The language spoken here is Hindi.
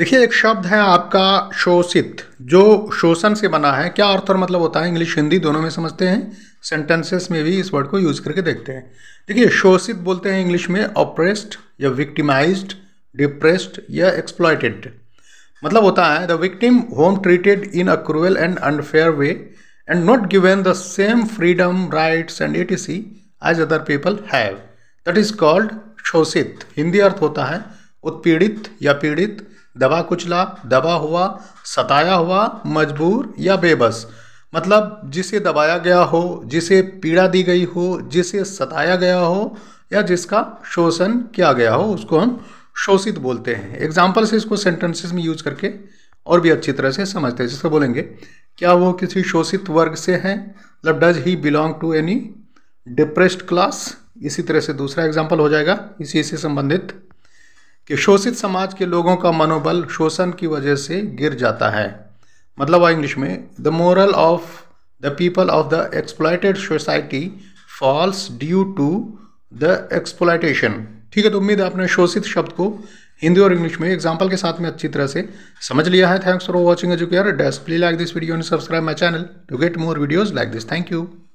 देखिए एक शब्द है आपका शोषित जो शोषण से बना है क्या अर्थ और मतलब होता है इंग्लिश हिंदी दोनों में समझते हैं सेंटेंसेस में भी इस वर्ड को यूज़ करके देखते हैं देखिए शोषित बोलते हैं इंग्लिश में ऑप्रेस्ड या विक्टिमाइज डिप्रेस्ड या एक्सप्लॉयटेड मतलब होता है the victim whom treated in a cruel and unfair way and not given the same freedom rights and ETC as other people have that is called शोषित हिंदी अर्थ होता है उत्पीड़ित या पीड़ित दबा कुचला दबा हुआ सताया हुआ मजबूर या बेबस मतलब जिसे दबाया गया हो जिसे पीड़ा दी गई हो जिसे सताया गया हो या जिसका शोषण किया गया हो उसको हम शोषित बोलते हैं एग्जाम्पल से इसको सेंटेंसेस में यूज करके और भी अच्छी तरह से समझते हैं जैसे बोलेंगे क्या वो किसी शोषित वर्ग से हैं मतलब does he belong to any depressed class इसी तरह से दूसरा एग्जाम्पल हो जाएगा इसी से संबंधित कि शोषित समाज के लोगों का मनोबल शोषण की वजह से गिर जाता है मतलब इंग्लिश में the morale of the people of the exploited society falls due to the exploitation ठीक है तो उम्मीद है आपने शोषित शब्द को हिंदी और इंग्लिश में एग्जाम्पल के साथ में अच्छी तरह से समझ लिया है thanks for watching Educare desk please like this video and subscribe my channel to get more videos like this thank you